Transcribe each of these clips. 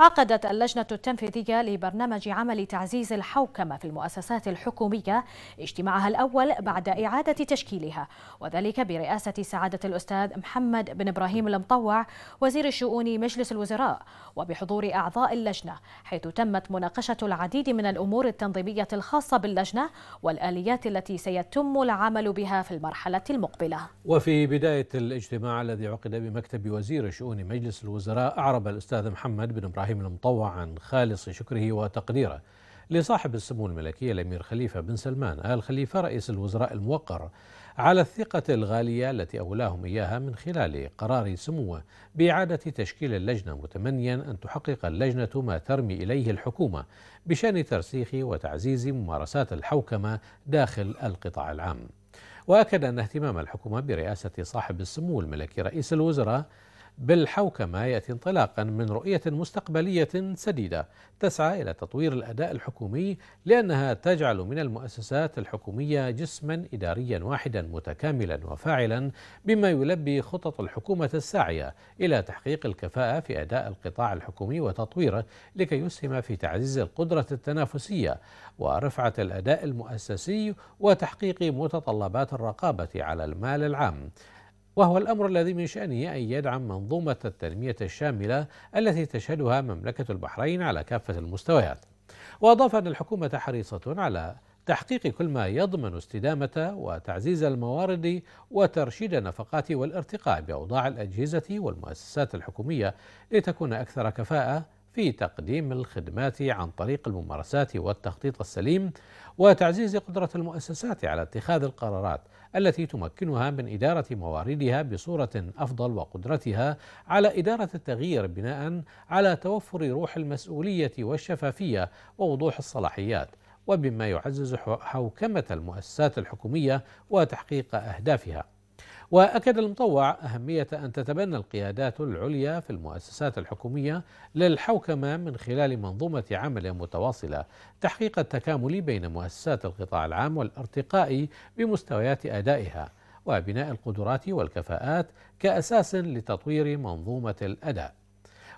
عقدت اللجنة التنفيذية لبرنامج عمل تعزيز الحوكمة في المؤسسات الحكومية اجتماعها الأول بعد إعادة تشكيلها وذلك برئاسة سعادة الأستاذ محمد بن إبراهيم المطوع وزير الشؤون مجلس الوزراء وبحضور أعضاء اللجنة حيث تمت مناقشة العديد من الأمور التنظيمية الخاصة باللجنة والآليات التي سيتم العمل بها في المرحلة المقبلة وفي بداية الاجتماع الذي عقد بمكتب وزير شؤون مجلس الوزراء أعرب الأستاذ محمد بن إبراهيم إبراهيم المطوع عن خالص شكره وتقديره لصاحب السمو الملكي الأمير خليفة بن سلمان آل خليفة رئيس الوزراء الموقر على الثقة الغالية التي أولاهم إياها من خلال قرار سموه بإعادة تشكيل اللجنة متمنيا أن تحقق اللجنة ما ترمي إليه الحكومة بشأن ترسيخ وتعزيز ممارسات الحوكمة داخل القطاع العام وأكد أن اهتمام الحكومة برئاسة صاحب السمو الملكي رئيس الوزراء بالحوكمة يأتي انطلاقا من رؤية مستقبلية سديدة تسعى إلى تطوير الأداء الحكومي لأنها تجعل من المؤسسات الحكومية جسما إداريا واحدا متكاملا وفاعلا بما يلبي خطط الحكومة الساعية إلى تحقيق الكفاءة في أداء القطاع الحكومي وتطويره لكي يسهم في تعزيز القدرة التنافسية ورفعة الأداء المؤسسي وتحقيق متطلبات الرقابة على المال العام وهو الأمر الذي من شأنه أن يدعم منظومة التنمية الشاملة التي تشهدها مملكة البحرين على كافة المستويات وأضاف أن الحكومة حريصة على تحقيق كل ما يضمن استدامة وتعزيز الموارد وترشيد النفقات والارتقاء بأوضاع الأجهزة والمؤسسات الحكومية لتكون أكثر كفاءة في تقديم الخدمات عن طريق الممارسات والتخطيط السليم وتعزيز قدرة المؤسسات على اتخاذ القرارات التي تمكنها من إدارة مواردها بصورة أفضل وقدرتها على إدارة التغيير بناء على توفر روح المسؤولية والشفافية ووضوح الصلاحيات وبما يعزز حوكمة المؤسسات الحكومية وتحقيق أهدافها وأكد المطوع أهمية أن تتبنى القيادات العليا في المؤسسات الحكومية للحوكمة من خلال منظومة عمل متواصلة تحقيق التكامل بين مؤسسات القطاع العام والارتقاء بمستويات أدائها وبناء القدرات والكفاءات كأساس لتطوير منظومة الأداء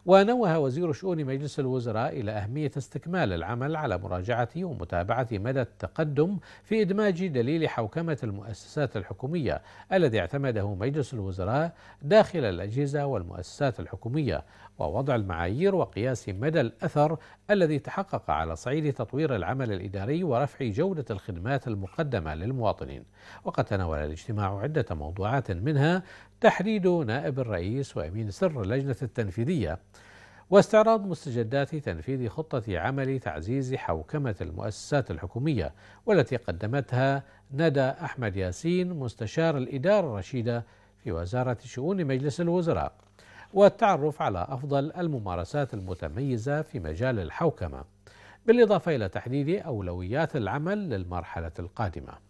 ونوه وزير شؤون مجلس الوزراء إلى أهمية استكمال العمل على مراجعة ومتابعة مدى التقدم في إدماج دليل حوكمة المؤسسات الحكومية الذي اعتمده مجلس الوزراء داخل الأجهزة والمؤسسات الحكومية ووضع المعايير وقياس مدى الأثر الذي تحقق على صعيد تطوير العمل الإداري ورفع جودة الخدمات المقدمة للمواطنين وقد تناول الاجتماع عدة موضوعات منها تحديد نائب الرئيس وأمين سر اللجنة التنفيذية واستعراض مستجدات تنفيذ خطة عمل تعزيز حوكمة المؤسسات الحكومية والتي قدمتها ندى أحمد ياسين مستشار الإدارة الرشيدة في وزارة شؤون مجلس الوزراء والتعرف على أفضل الممارسات المتميزة في مجال الحوكمة بالإضافة إلى تحديد أولويات العمل للمرحلة القادمة